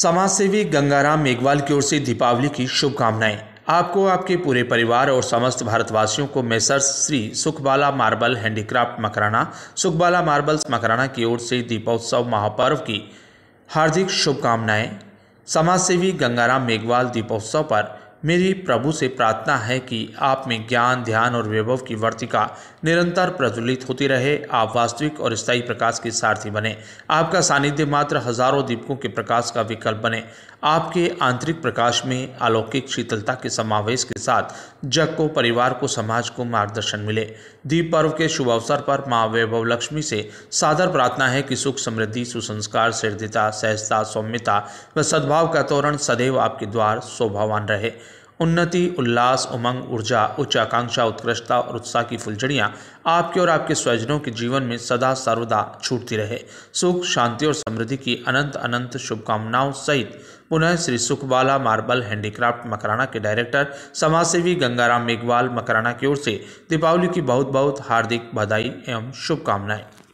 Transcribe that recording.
समाज सेवी गंगाराम मेघवाल की ओर से दीपावली की शुभकामनाएं आपको आपके पूरे परिवार और समस्त भारतवासियों को Messrs Shri Sukhbala marble handicraft Makrana Sukhbala marbles Makrana की ओर से दीपोत्सव महापर्व की हार्दिक शुभकामनाएं समाजसेवी गंगाराम मेघवाल दीपोत्सव पर मेरी प्रभु से प्रार्थना है कि आप में ज्ञान ध्यान और वैभव की वर्तिका निरंतर प्रज्वलित होती रहे आप वास्तविक और स्थायी प्रकाश के सारथी बने आपका सानिध्य मात्र हजारों दीपकों के प्रकाश का विकल्प बने आपके आंतरिक प्रकाश में अलौकिक शीतलता के समावेश के साथ जग को परिवार को समाज को मार्गदर्शन मिले दीप पर्व के शुभ अवसर पर माँ वैभव लक्ष्मी से सादर प्रार्थना है कि सुख समृद्धि सुसंस्कार सहजता सौम्यता व सद्भाव का तोरण सदैव आपके द्वार शोभावान रहे उन्नति उल्लास उमंग ऊर्जा उच्च आकांक्षा उत्कृष्टता और उत्साह की फुलझड़ियाँ आपके और आपके स्वजनों के जीवन में सदा सर्वदा छूटती रहे सुख शांति और समृद्धि की अनंत अनंत शुभकामनाओं सहित पुनः श्री सुखबाला मार्बल हैंडीक्राफ्ट मकराना के डायरेक्टर समाजसेवी गंगाराम मेघवाल मकराना की ओर से दीपावली की बहुत बहुत हार्दिक बधाई एवं शुभकामनाएं